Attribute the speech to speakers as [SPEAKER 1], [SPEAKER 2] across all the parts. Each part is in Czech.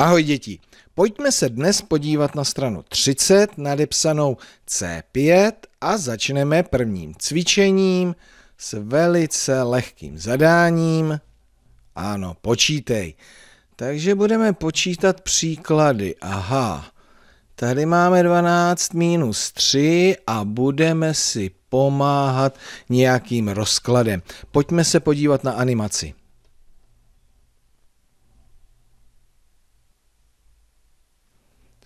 [SPEAKER 1] Ahoj děti, pojďme se dnes podívat na stranu 30 nadepsanou C5 a začneme prvním cvičením s velice lehkým zadáním. Ano, počítej. Takže budeme počítat příklady. Aha, tady máme 12 minus 3 a budeme si pomáhat nějakým rozkladem. Pojďme se podívat na animaci.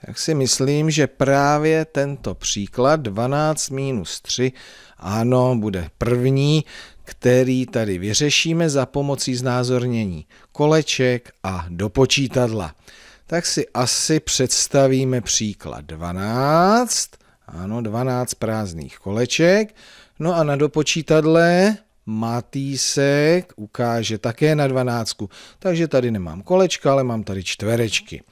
[SPEAKER 1] tak si myslím, že právě tento příklad 12 minus 3, ano, bude první, který tady vyřešíme za pomocí znázornění koleček a dopočítadla. Tak si asi představíme příklad 12, ano, 12 prázdných koleček, no a na dopočítadle Matýsek ukáže také na 12, Takže tady nemám kolečka, ale mám tady čtverečky.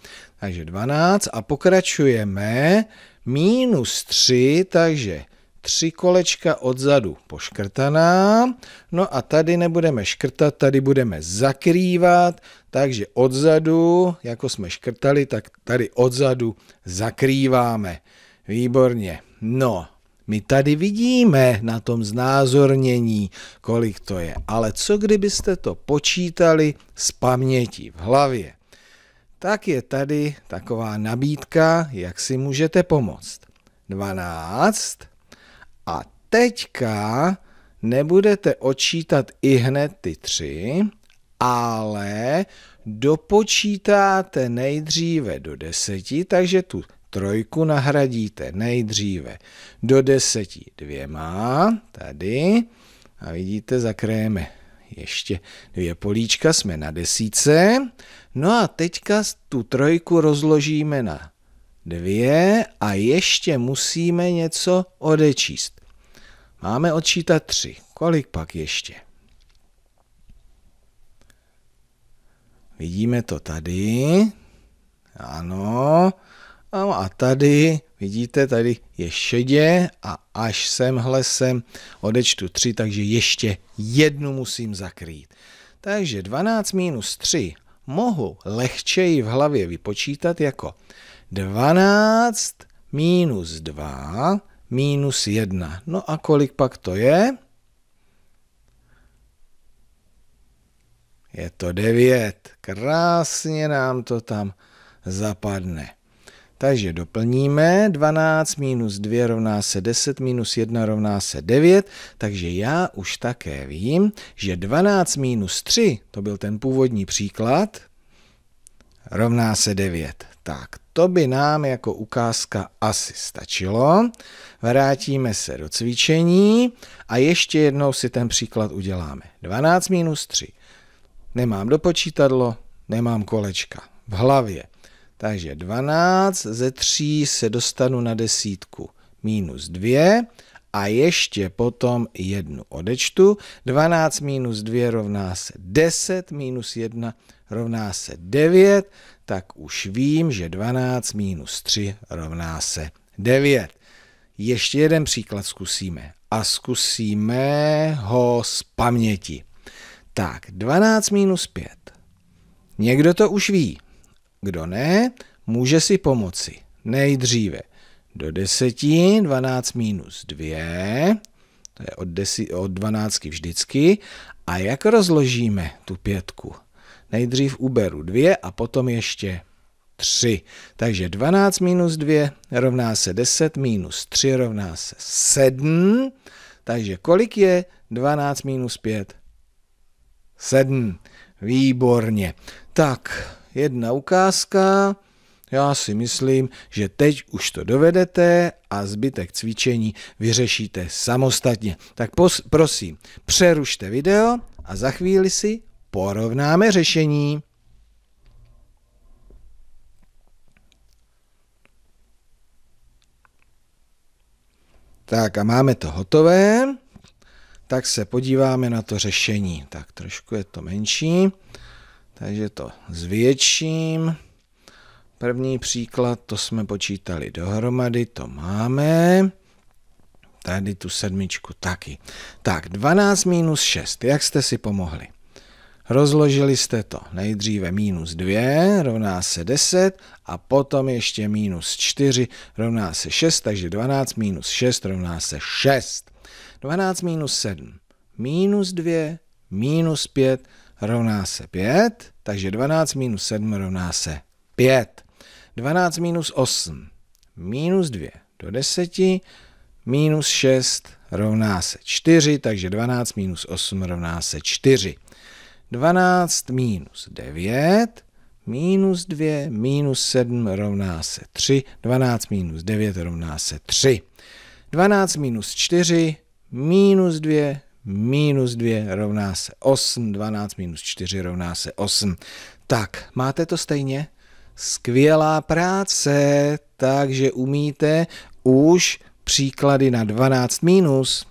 [SPEAKER 1] Takže 12 a pokračujeme. Minus 3, takže tři kolečka odzadu poškrtaná. No a tady nebudeme škrtat, tady budeme zakrývat, takže odzadu, jako jsme škrtali, tak tady odzadu zakrýváme. Výborně. No, my tady vidíme na tom znázornění, kolik to je, ale co kdybyste to počítali z paměti v hlavě? Tak je tady taková nabídka, jak si můžete pomoct. 12. A teďka nebudete odčítat i hned ty tři, ale dopočítáte nejdříve do deseti, takže tu trojku nahradíte nejdříve do deseti dvěma, tady, a vidíte, zakrajeme ještě dvě políčka, jsme na desíce. No a teďka tu trojku rozložíme na dvě a ještě musíme něco odečíst. Máme odčítat tři. Kolik pak ještě? Vidíme to tady. Ano, No a tady, vidíte, tady je šedě a až semhle sem odečtu 3, takže ještě jednu musím zakrýt. Takže 12 minus 3 mohu lehčeji v hlavě vypočítat jako 12 minus 2 minus 1. No a kolik pak to je? Je to 9. Krásně nám to tam zapadne. Takže doplníme, 12 minus 2 rovná se 10, minus 1 rovná se 9, takže já už také vím, že 12 minus 3, to byl ten původní příklad, rovná se 9. Tak, to by nám jako ukázka asi stačilo. Vrátíme se do cvičení a ještě jednou si ten příklad uděláme. 12 minus 3. Nemám dopočítadlo, nemám kolečka. V hlavě takže 12 ze 3 se dostanu na desítku minus 2 a ještě potom jednu odečtu. 12 minus 2 rovná se 10, minus 1 rovná se 9, tak už vím, že 12 minus 3 rovná se 9. Ještě jeden příklad zkusíme a zkusíme ho z paměti. Tak, 12 minus 5. Někdo to už ví, kdo ne, může si pomoci. Nejdříve do deseti, 12 minus 2, to je od, desi, od 12 vždycky. A jak rozložíme tu pětku? Nejdřív uberu 2 a potom ještě 3. Takže 12 minus 2 rovná se 10, minus 3 rovná se 7. Takže kolik je 12 minus 5? 7. Výborně. Tak, jedna ukázka. Já si myslím, že teď už to dovedete a zbytek cvičení vyřešíte samostatně. Tak pos, prosím, přerušte video a za chvíli si porovnáme řešení. Tak a máme to hotové, tak se podíváme na to řešení. Tak trošku je to menší. Takže to zvětším. První příklad, to jsme počítali dohromady, to máme. Tady tu sedmičku taky. Tak, 12 minus 6, jak jste si pomohli? Rozložili jste to nejdříve minus 2 rovná se 10 a potom ještě minus 4 rovná se 6, takže 12 minus 6 rovná se 6. 12 minus 7, minus 2, minus 5, rovná se 5, takže 12 minus 7 rovná se 5. 12 minus 8, minus 2 do 10, minus 6 rovná se 4, takže 12 minus 8 rovná se 4. 12 minus 9, minus 2, minus 7 rovná se 3, 12 minus 9 rovná se 3. 12 minus 4, minus 2 minus 2 rovná se 8, 12 minus 4 rovná se 8. Tak, máte to stejně? Skvělá práce, takže umíte už příklady na 12 minus.